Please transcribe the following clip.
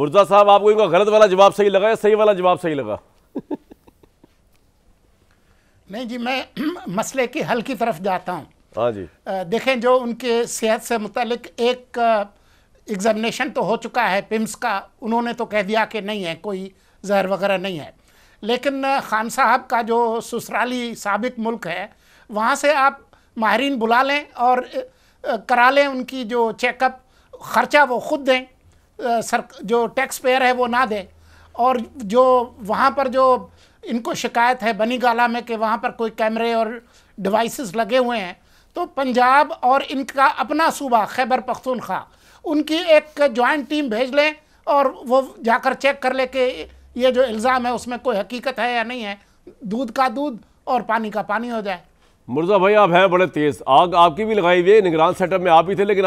मुर्जा साहब आपको इनका गलत वाला जवाब सही लगा या सही वाला जवाब सही लगा नहीं जी मैं मसले के हल की तरफ जाता हूँ हाँ जी देखें जो उनके सेहत से मुतलक एक एग्जामिनेशन तो हो चुका है पिम्स का उन्होंने तो कह दिया कि नहीं है कोई जहर वगैरह नहीं है लेकिन खान साहब का जो ससुराली सबक मुल्क है वहाँ से आप माहरीन बुला लें और करा लें उनकी जो चेकअप ख़र्चा वो खुद दें सर जो टैक्स पेयर है वो ना दे और जो वहाँ पर जो इनको शिकायत है बनीगाला में कि वहाँ पर कोई कैमरे और डिवाइसेस लगे हुए हैं तो पंजाब और इनका अपना सूबा खैबर पख्तूनख्वा उनकी एक जॉइंट टीम भेज लें और वो जाकर चेक कर ले कि ये जो इल्ज़ाम है उसमें कोई हकीकत है या नहीं है दूध का दूध और पानी का पानी हो जाए मुर्जा भाई आप हैं बड़े तेज़ आग आपकी भी लगाई हुई है निगरान सेटअप में आप ही थे लेकिन